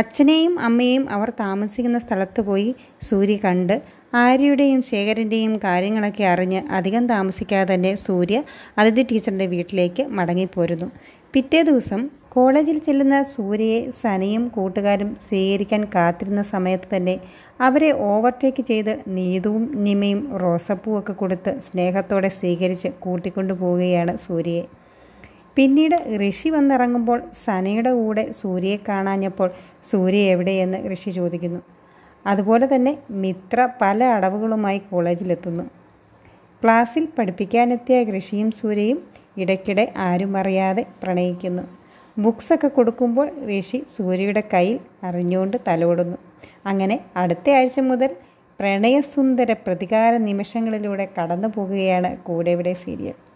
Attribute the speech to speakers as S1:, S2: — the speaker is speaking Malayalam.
S1: അച്ഛനെയും അമ്മയെയും അവർ താമസിക്കുന്ന സ്ഥലത്ത് പോയി സൂര്യ കണ്ട് ആര്യയുടെയും ശേഖരൻ്റെയും കാര്യങ്ങളൊക്കെ അറിഞ്ഞ് അധികം താമസിക്കാതെ തന്നെ സൂര്യ അതിഥി ടീച്ചറിൻ്റെ വീട്ടിലേക്ക് മടങ്ങിപ്പോരുന്നു പിറ്റേ ദിവസം കോളേജിൽ ചെല്ലുന്ന സൂര്യയെ സനയും കൂട്ടുകാരും സ്വീകരിക്കാൻ കാത്തിരുന്ന സമയത്ത് തന്നെ അവരെ ഓവർടേക്ക് ചെയ്ത് നീതുവും നിമയും റോസപ്പൂവൊക്കെ കൊടുത്ത് സ്നേഹത്തോടെ സ്വീകരിച്ച് കൂട്ടിക്കൊണ്ടു പോവുകയാണ് സൂര്യയെ പിന്നീട് ഋഷി വന്നിറങ്ങുമ്പോൾ സനയുടെ കൂടെ സൂര്യയെ കാണാഞ്ഞപ്പോൾ സൂര്യ എവിടെയെന്ന് ഋഷി ചോദിക്കുന്നു അതുപോലെ തന്നെ മിത്ര പല അടവുകളുമായി കോളേജിലെത്തുന്നു ക്ലാസ്സിൽ പഠിപ്പിക്കാനെത്തിയ ഋഷിയും സൂര്യയും ഇടയ്ക്കിടെ ആരും അറിയാതെ പ്രണയിക്കുന്നു ബുക്സൊക്കെ കൊടുക്കുമ്പോൾ ഋഷി സൂര്യയുടെ കയ്യിൽ അറിഞ്ഞുകൊണ്ട് തലോടുന്നു അങ്ങനെ അടുത്ത ആഴ്ച മുതൽ പ്രണയസുന്ദര പ്രതികാര നിമിഷങ്ങളിലൂടെ കടന്നു പോകുകയാണ് ഇവിടെ സീരിയൽ